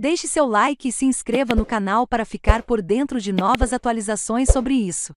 Deixe seu like e se inscreva no canal para ficar por dentro de novas atualizações sobre isso.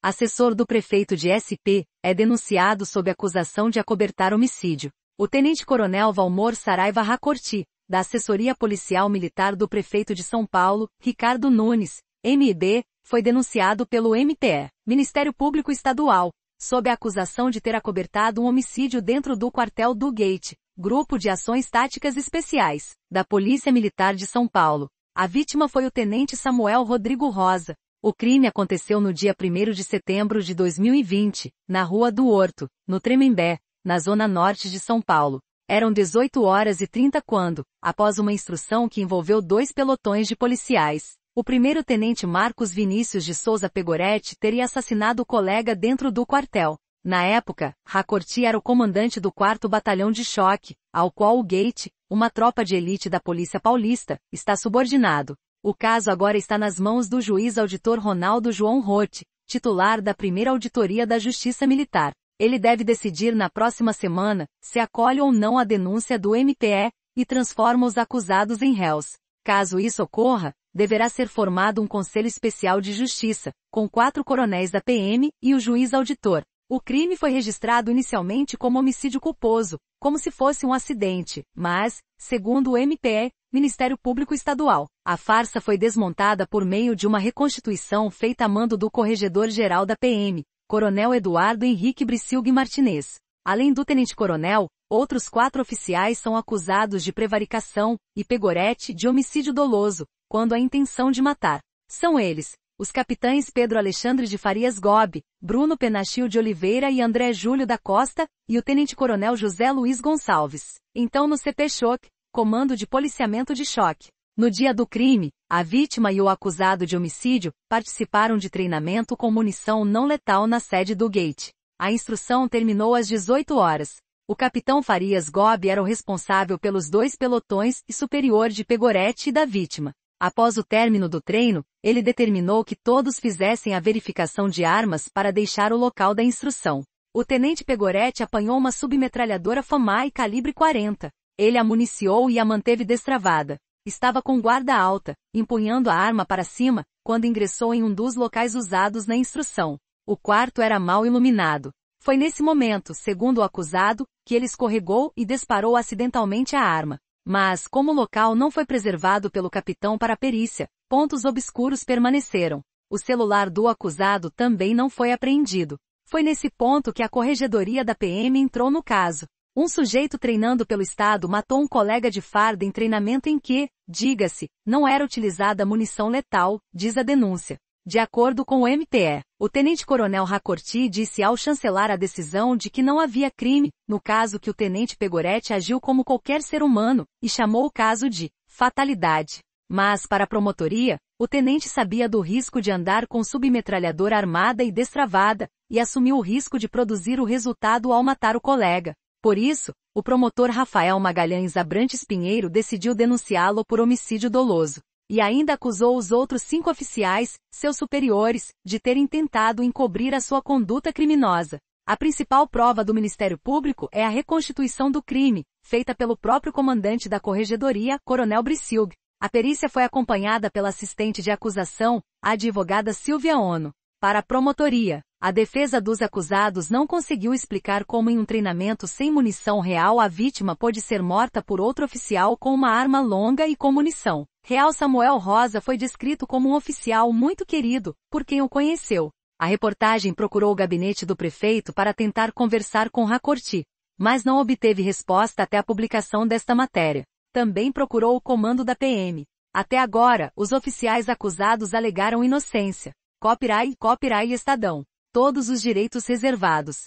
Assessor do prefeito de SP, é denunciado sob acusação de acobertar homicídio. O tenente-coronel Valmor Saraiva Racorti, da Assessoria Policial Militar do prefeito de São Paulo, Ricardo Nunes, MIB, foi denunciado pelo MPE, Ministério Público Estadual, sob a acusação de ter acobertado um homicídio dentro do quartel do Gate, Grupo de Ações Táticas Especiais, da Polícia Militar de São Paulo. A vítima foi o tenente Samuel Rodrigo Rosa. O crime aconteceu no dia 1 de setembro de 2020, na Rua do Horto, no Tremembé, na zona norte de São Paulo. Eram 18 horas e 30 quando, após uma instrução que envolveu dois pelotões de policiais, o primeiro tenente Marcos Vinícius de Souza Pegoretti teria assassinado o colega dentro do quartel. Na época, Racorti era o comandante do 4 Batalhão de Choque, ao qual o Gate, uma tropa de elite da Polícia Paulista, está subordinado. O caso agora está nas mãos do juiz auditor Ronaldo João Rote, titular da primeira auditoria da Justiça Militar. Ele deve decidir na próxima semana se acolhe ou não a denúncia do MPE e transforma os acusados em réus. Caso isso ocorra, deverá ser formado um Conselho Especial de Justiça, com quatro coronéis da PM e o juiz auditor. O crime foi registrado inicialmente como homicídio culposo, como se fosse um acidente, mas, segundo o MPE, Ministério Público Estadual, a farsa foi desmontada por meio de uma reconstituição feita a mando do Corregedor-Geral da PM, Coronel Eduardo Henrique Brissilg Martinez. Além do tenente-coronel, outros quatro oficiais são acusados de prevaricação e Pegorete de homicídio doloso, quando a intenção de matar. São eles, os capitães Pedro Alexandre de Farias Gobi, Bruno Penachil de Oliveira e André Júlio da Costa, e o tenente-coronel José Luiz Gonçalves, então no CP Choque, Comando de Policiamento de Choque. No dia do crime, a vítima e o acusado de homicídio participaram de treinamento com munição não letal na sede do Gate. A instrução terminou às 18 horas. O capitão Farias Gobi era o responsável pelos dois pelotões e superior de Pegorete e da vítima. Após o término do treino, ele determinou que todos fizessem a verificação de armas para deixar o local da instrução. O tenente Pegoretti apanhou uma submetralhadora Famai calibre 40. Ele a municiou e a manteve destravada. Estava com guarda alta, empunhando a arma para cima, quando ingressou em um dos locais usados na instrução. O quarto era mal iluminado. Foi nesse momento, segundo o acusado, que ele escorregou e disparou acidentalmente a arma. Mas, como o local não foi preservado pelo capitão para a perícia, pontos obscuros permaneceram. O celular do acusado também não foi apreendido. Foi nesse ponto que a corregedoria da PM entrou no caso. Um sujeito treinando pelo Estado matou um colega de farda em treinamento em que, diga-se, não era utilizada munição letal, diz a denúncia. De acordo com o MPE, o tenente-coronel Racorti disse ao chancelar a decisão de que não havia crime, no caso que o tenente Pegoretti agiu como qualquer ser humano, e chamou o caso de fatalidade. Mas, para a promotoria, o tenente sabia do risco de andar com submetralhadora armada e destravada, e assumiu o risco de produzir o resultado ao matar o colega. Por isso, o promotor Rafael Magalhães Abrantes Pinheiro decidiu denunciá-lo por homicídio doloso. E ainda acusou os outros cinco oficiais, seus superiores, de terem tentado encobrir a sua conduta criminosa. A principal prova do Ministério Público é a reconstituição do crime, feita pelo próprio comandante da corregedoria, Coronel Brissilg. A perícia foi acompanhada pela assistente de acusação, a advogada Silvia Ono. Para a promotoria, a defesa dos acusados não conseguiu explicar como em um treinamento sem munição real a vítima pôde ser morta por outro oficial com uma arma longa e com munição. Real Samuel Rosa foi descrito como um oficial muito querido, por quem o conheceu. A reportagem procurou o gabinete do prefeito para tentar conversar com Racorti, mas não obteve resposta até a publicação desta matéria. Também procurou o comando da PM. Até agora, os oficiais acusados alegaram inocência. Copyright, copyright Estadão. Todos os direitos reservados.